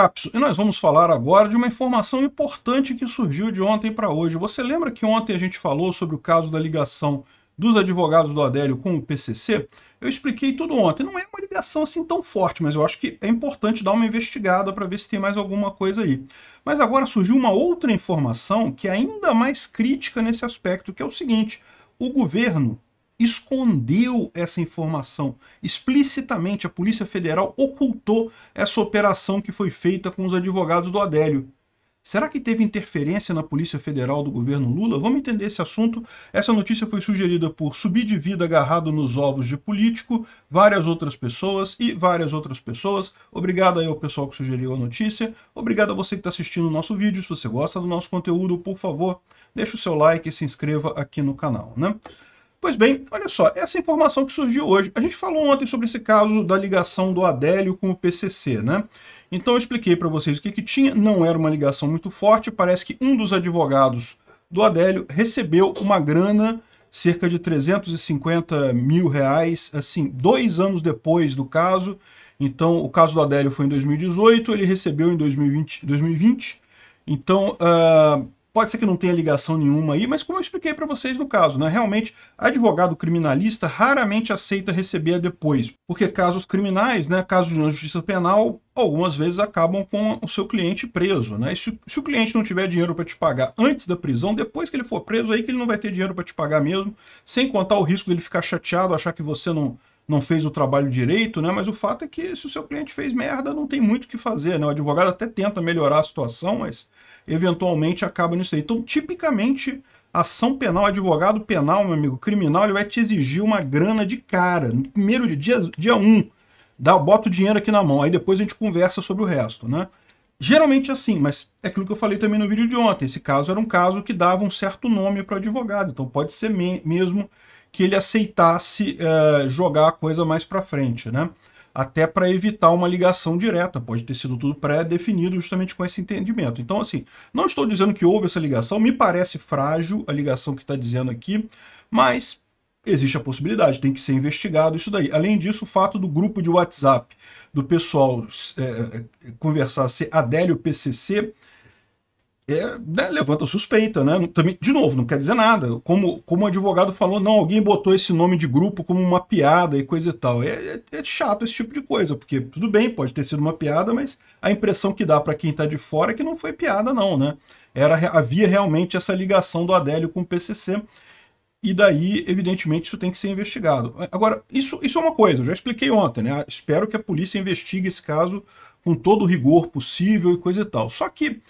Capso, e nós vamos falar agora de uma informação importante que surgiu de ontem para hoje. Você lembra que ontem a gente falou sobre o caso da ligação dos advogados do Adélio com o PCC? Eu expliquei tudo ontem. Não é uma ligação assim tão forte, mas eu acho que é importante dar uma investigada para ver se tem mais alguma coisa aí. Mas agora surgiu uma outra informação que é ainda mais crítica nesse aspecto, que é o seguinte: o governo escondeu essa informação. Explicitamente, a Polícia Federal ocultou essa operação que foi feita com os advogados do Adélio. Será que teve interferência na Polícia Federal do governo Lula? Vamos entender esse assunto. Essa notícia foi sugerida por Subir de Vida Agarrado nos Ovos de Político, várias outras pessoas e várias outras pessoas. Obrigado aí ao pessoal que sugeriu a notícia. Obrigado a você que está assistindo o nosso vídeo. Se você gosta do nosso conteúdo, por favor, deixe o seu like e se inscreva aqui no canal. Né? Pois bem, olha só, essa informação que surgiu hoje. A gente falou ontem sobre esse caso da ligação do Adélio com o PCC, né? Então eu expliquei para vocês o que, que tinha, não era uma ligação muito forte, parece que um dos advogados do Adélio recebeu uma grana, cerca de 350 mil reais, assim, dois anos depois do caso. Então o caso do Adélio foi em 2018, ele recebeu em 2020, 2020 então, uh, Pode ser que não tenha ligação nenhuma aí, mas como eu expliquei para vocês no caso, né, realmente advogado criminalista raramente aceita receber depois, porque casos criminais, né, casos de justiça penal, algumas vezes acabam com o seu cliente preso. Né? E se, se o cliente não tiver dinheiro para te pagar antes da prisão, depois que ele for preso, aí que ele não vai ter dinheiro para te pagar mesmo, sem contar o risco dele ficar chateado, achar que você não, não fez o trabalho direito, né? Mas o fato é que se o seu cliente fez merda, não tem muito o que fazer, né? O advogado até tenta melhorar a situação, mas eventualmente acaba nisso aí. Então, tipicamente, ação penal, advogado penal, meu amigo, criminal, ele vai te exigir uma grana de cara, no primeiro dia, dia 1. Um, dá, bota o dinheiro aqui na mão, aí depois a gente conversa sobre o resto, né? Geralmente é assim, mas é aquilo que eu falei também no vídeo de ontem, esse caso era um caso que dava um certo nome para o advogado, então pode ser me mesmo que ele aceitasse uh, jogar a coisa mais para frente, né? Até para evitar uma ligação direta, pode ter sido tudo pré-definido justamente com esse entendimento. Então, assim, não estou dizendo que houve essa ligação, me parece frágil a ligação que está dizendo aqui, mas existe a possibilidade, tem que ser investigado isso daí. Além disso, o fato do grupo de WhatsApp do pessoal é, conversar ser Adélio PCC, é, né, levanta suspeita, né? Também, de novo, não quer dizer nada. Como, como o advogado falou, não, alguém botou esse nome de grupo como uma piada e coisa e tal. É, é, é chato esse tipo de coisa, porque tudo bem, pode ter sido uma piada, mas a impressão que dá para quem está de fora é que não foi piada, não, né? Era, havia realmente essa ligação do Adélio com o PCC. E daí, evidentemente, isso tem que ser investigado. Agora, isso, isso é uma coisa, eu já expliquei ontem, né? Espero que a polícia investigue esse caso com todo o rigor possível e coisa e tal. Só que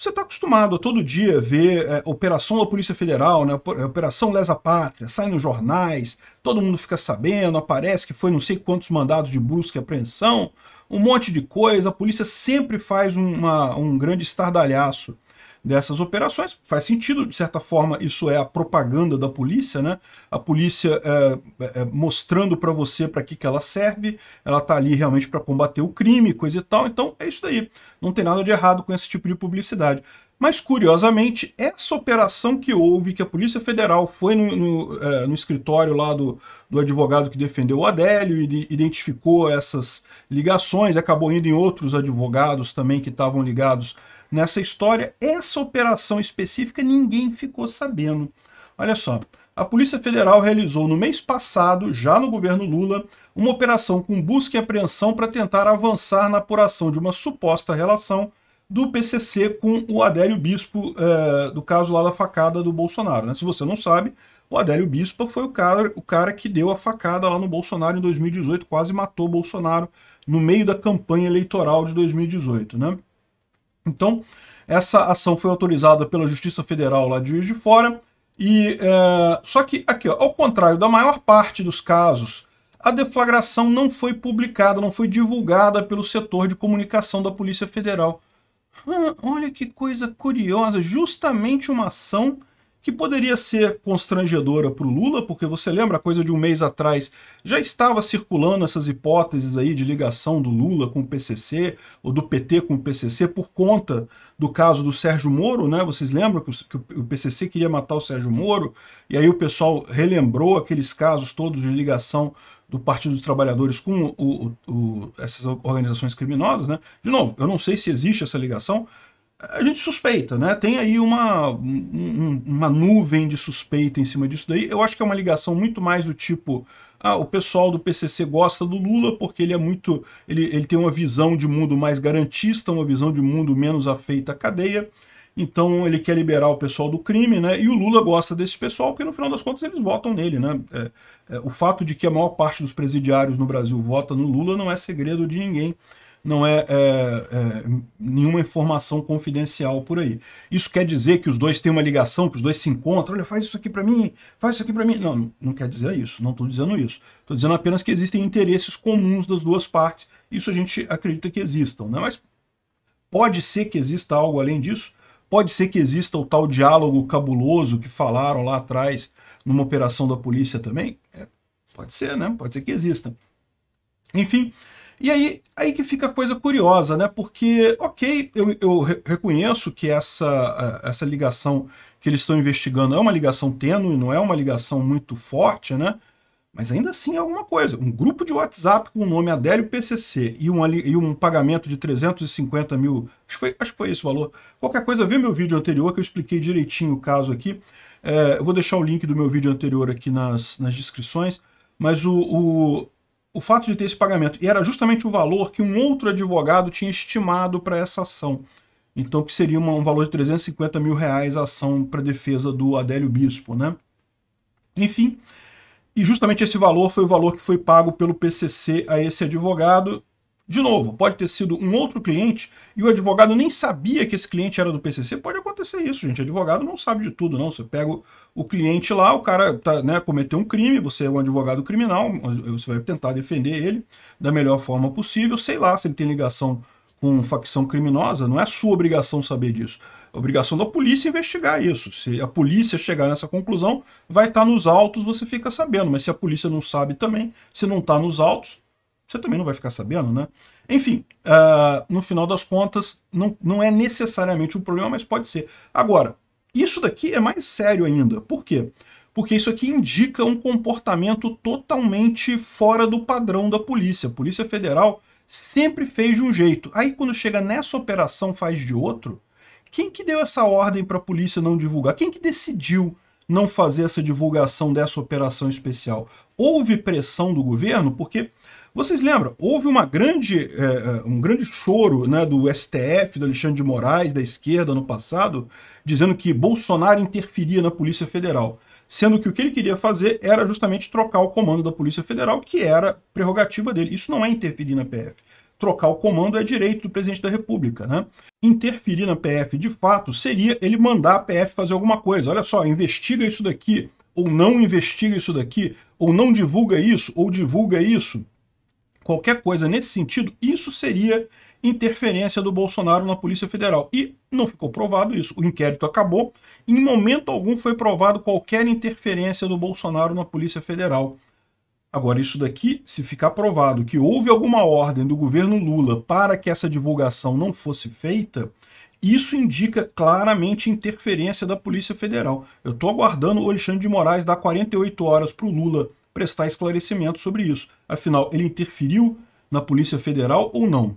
você está acostumado a todo dia ver é, operação da Polícia Federal, né, é, operação Lesa Pátria, sai nos jornais, todo mundo fica sabendo, aparece que foi não sei quantos mandados de busca e apreensão, um monte de coisa, a polícia sempre faz uma, um grande estardalhaço dessas operações. Faz sentido, de certa forma, isso é a propaganda da polícia, né? A polícia é, é, mostrando para você para que, que ela serve, ela tá ali realmente para combater o crime, coisa e tal. Então é isso daí. Não tem nada de errado com esse tipo de publicidade. Mas, curiosamente, essa operação que houve, que a Polícia Federal foi no, no, é, no escritório lá do, do, advogado que defendeu o Adélio e identificou essas ligações, acabou indo em outros advogados também que estavam ligados nessa história. Essa operação específica ninguém ficou sabendo. Olha só, a Polícia Federal realizou no mês passado, já no governo Lula, uma operação com busca e apreensão para tentar avançar na apuração de uma suposta relação do PCC com o Adélio Bispo, é, do caso lá da facada do Bolsonaro. Né? Se você não sabe, o Adélio Bispo foi o cara, o cara que deu a facada lá no Bolsonaro em 2018, quase matou o Bolsonaro no meio da campanha eleitoral de 2018. Né? Então, essa ação foi autorizada pela Justiça Federal lá de Juiz de Fora, e, é, só que aqui, ó, ao contrário da maior parte dos casos a deflagração não foi publicada, não foi divulgada pelo setor de comunicação da Polícia Federal. Ah, olha que coisa curiosa, justamente uma ação que poderia ser constrangedora para o Lula, porque você lembra, coisa de um mês atrás, já estava circulando essas hipóteses aí de ligação do Lula com o PCC, ou do PT com o PCC, por conta do caso do Sérgio Moro, né? Vocês lembram que o PCC queria matar o Sérgio Moro, e aí o pessoal relembrou aqueles casos todos de ligação do Partido dos Trabalhadores com o, o, o, essas organizações criminosas, né? De novo, eu não sei se existe essa ligação, a gente suspeita, né? Tem aí uma, um, uma nuvem de suspeita em cima disso daí. Eu acho que é uma ligação muito mais do tipo. Ah, o pessoal do PCC gosta do Lula porque ele é muito. Ele, ele tem uma visão de mundo mais garantista, uma visão de mundo menos afeita à cadeia. Então ele quer liberar o pessoal do crime, né? E o Lula gosta desse pessoal, porque no final das contas eles votam nele, né? É, é, o fato de que a maior parte dos presidiários no Brasil vota no Lula não é segredo de ninguém. Não é, é, é nenhuma informação confidencial por aí. Isso quer dizer que os dois têm uma ligação, que os dois se encontram, olha, faz isso aqui para mim, faz isso aqui para mim. Não, não quer dizer isso, não estou dizendo isso. Estou dizendo apenas que existem interesses comuns das duas partes. Isso a gente acredita que existam, né? Mas pode ser que exista algo além disso, Pode ser que exista o tal diálogo cabuloso que falaram lá atrás numa operação da polícia também? É, pode ser, né? Pode ser que exista. Enfim, e aí, aí que fica a coisa curiosa, né? Porque, ok, eu, eu reconheço que essa, essa ligação que eles estão investigando é uma ligação tênue, não é uma ligação muito forte, né? Mas ainda assim é alguma coisa. Um grupo de WhatsApp com o nome Adélio PCC e um, e um pagamento de 350 mil, acho que, foi, acho que foi esse o valor. Qualquer coisa, vê meu vídeo anterior que eu expliquei direitinho o caso aqui. É, eu vou deixar o link do meu vídeo anterior aqui nas, nas descrições. Mas o, o, o fato de ter esse pagamento, e era justamente o valor que um outro advogado tinha estimado para essa ação. Então, que seria uma, um valor de 350 mil reais a ação para defesa do Adélio Bispo, né? Enfim, e justamente esse valor foi o valor que foi pago pelo PCC a esse advogado. De novo, pode ter sido um outro cliente e o advogado nem sabia que esse cliente era do PCC. Pode acontecer isso, gente. advogado não sabe de tudo, não. Você pega o cliente lá, o cara tá, né, cometeu um crime, você é um advogado criminal, você vai tentar defender ele da melhor forma possível. Sei lá se ele tem ligação com facção criminosa, não é sua obrigação saber disso. É obrigação da polícia investigar isso. Se a polícia chegar nessa conclusão, vai estar tá nos autos, você fica sabendo. Mas se a polícia não sabe também, se não está nos autos, você também não vai ficar sabendo, né? Enfim, uh, no final das contas, não, não é necessariamente um problema, mas pode ser. Agora, isso daqui é mais sério ainda. Por quê? Porque isso aqui indica um comportamento totalmente fora do padrão da polícia. A Polícia Federal sempre fez de um jeito. Aí quando chega nessa operação faz de outro. Quem que deu essa ordem para a polícia não divulgar? Quem que decidiu não fazer essa divulgação dessa operação especial? Houve pressão do governo? Porque vocês lembram, houve uma grande, é, é um grande choro né, do STF, do Alexandre de Moraes, da esquerda no passado, dizendo que Bolsonaro interferia na Polícia Federal sendo que o que ele queria fazer era justamente trocar o comando da Polícia Federal, que era prerrogativa dele. Isso não é interferir na PF. Trocar o comando é direito do presidente da República, né? Interferir na PF, de fato, seria ele mandar a PF fazer alguma coisa. Olha só, investiga isso daqui, ou não investiga isso daqui, ou não divulga isso, ou divulga isso. Qualquer coisa nesse sentido, isso seria interferência do Bolsonaro na Polícia Federal. E não ficou provado isso. O inquérito acabou. Em momento algum foi provado qualquer interferência do Bolsonaro na Polícia Federal. Agora, isso daqui, se ficar provado que houve alguma ordem do governo Lula para que essa divulgação não fosse feita, isso indica claramente interferência da Polícia Federal. Eu estou aguardando o Alexandre de Moraes dar 48 horas para o Lula prestar esclarecimento sobre isso. Afinal, ele interferiu na Polícia Federal ou não?